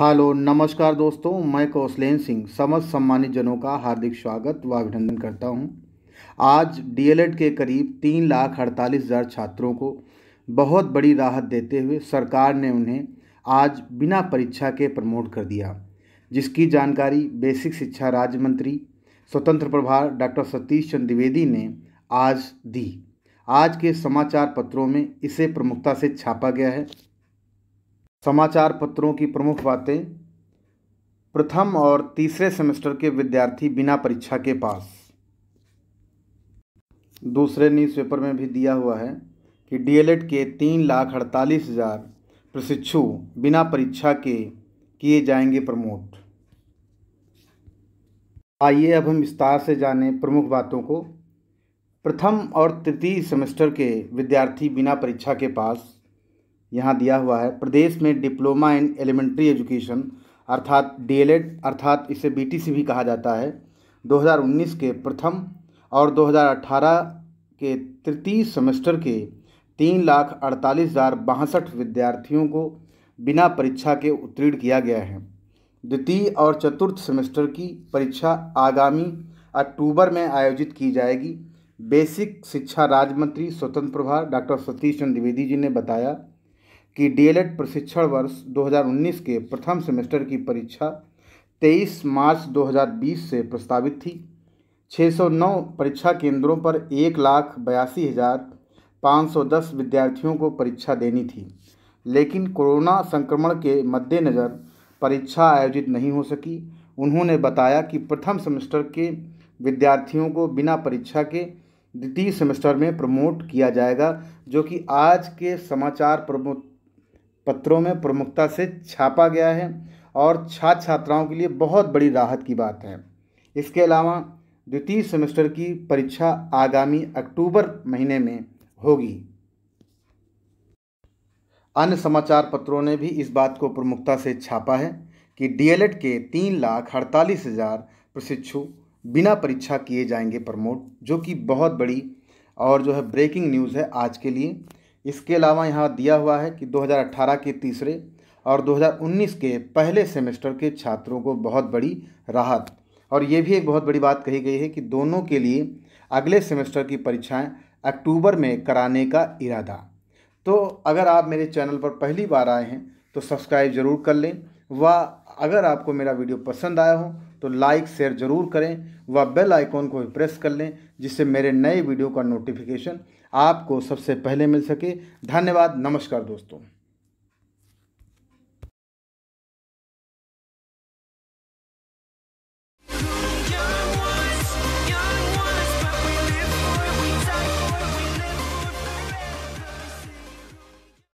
Hello नमस्कार दोस्तों मैं कौशलेन सिंह समस्त सम्मानित जनों का हार्दिक स्वागत व अभिनंदन करता हूं। आज डीएलएड के करीब तीन लाख अड़तालीस हज़ार छात्रों को बहुत बड़ी राहत देते हुए सरकार ने उन्हें आज बिना परीक्षा के प्रमोट कर दिया जिसकी जानकारी बेसिक शिक्षा राज्य मंत्री स्वतंत्र प्रभार डॉक्टर सतीश चंद द्विवेदी ने आज दी आज के समाचार पत्रों में इसे प्रमुखता से छापा गया है समाचार पत्रों की प्रमुख बातें प्रथम और तीसरे सेमेस्टर के विद्यार्थी बिना परीक्षा के पास दूसरे न्यूज़पेपर में भी दिया हुआ है कि डीएलएड के तीन लाख अड़तालीस हज़ार प्रशिक्षु बिना परीक्षा के किए जाएंगे प्रमोट आइए अब हम विस्तार से जानें प्रमुख बातों को प्रथम और तृतीय सेमेस्टर के विद्यार्थी बिना परीक्षा के पास यहाँ दिया हुआ है प्रदेश में डिप्लोमा इन एलिमेंट्री एजुकेशन अर्थात डी अर्थात इसे बीटीसी भी कहा जाता है 2019 के प्रथम और 2018 के तृतीय सेमेस्टर के तीन लाख अड़तालीस हज़ार बासठ विद्यार्थियों को बिना परीक्षा के उत्तीर्ण किया गया है द्वितीय और चतुर्थ सेमेस्टर की परीक्षा आगामी अक्टूबर में आयोजित की जाएगी बेसिक शिक्षा राज्य मंत्री स्वतंत्र प्रभार डॉक्टर सतीश चंद्र द्विवेदी जी ने बताया कि डीएलएड प्रशिक्षण वर्ष 2019 के प्रथम सेमेस्टर की परीक्षा 23 मार्च 2020 से प्रस्तावित थी 609 परीक्षा केंद्रों पर एक लाख बयासी हज़ार पाँच सौ दस विद्यार्थियों को परीक्षा देनी थी लेकिन कोरोना संक्रमण के मद्देनज़र परीक्षा आयोजित नहीं हो सकी उन्होंने बताया कि प्रथम सेमेस्टर के विद्यार्थियों को बिना परीक्षा के द्वितीय सेमेस्टर में प्रमोट किया जाएगा जो कि आज के समाचार प्रमोट पत्रों में प्रमुखता से छापा गया है और छात्र छात्राओं के लिए बहुत बड़ी राहत की बात है इसके अलावा द्वितीय सेमेस्टर की परीक्षा आगामी अक्टूबर महीने में होगी अन्य समाचार पत्रों ने भी इस बात को प्रमुखता से छापा है कि डीएलएड के तीन लाख अड़तालीस हज़ार प्रशिक्षु बिना परीक्षा किए जाएंगे प्रमोट जो कि बहुत बड़ी और जो है ब्रेकिंग न्यूज़ है आज के लिए इसके अलावा यहाँ दिया हुआ है कि 2018 के तीसरे और 2019 के पहले सेमेस्टर के छात्रों को बहुत बड़ी राहत और ये भी एक बहुत बड़ी बात कही गई है कि दोनों के लिए अगले सेमेस्टर की परीक्षाएं अक्टूबर में कराने का इरादा तो अगर आप मेरे चैनल पर पहली बार आए हैं तो सब्सक्राइब ज़रूर कर लें व अगर आपको मेरा वीडियो पसंद आया हो तो लाइक शेयर ज़रूर करें व बेल आइकॉन को भी प्रेस कर लें जिससे मेरे नए वीडियो का नोटिफिकेशन आपको सबसे पहले मिल सके धन्यवाद नमस्कार दोस्तों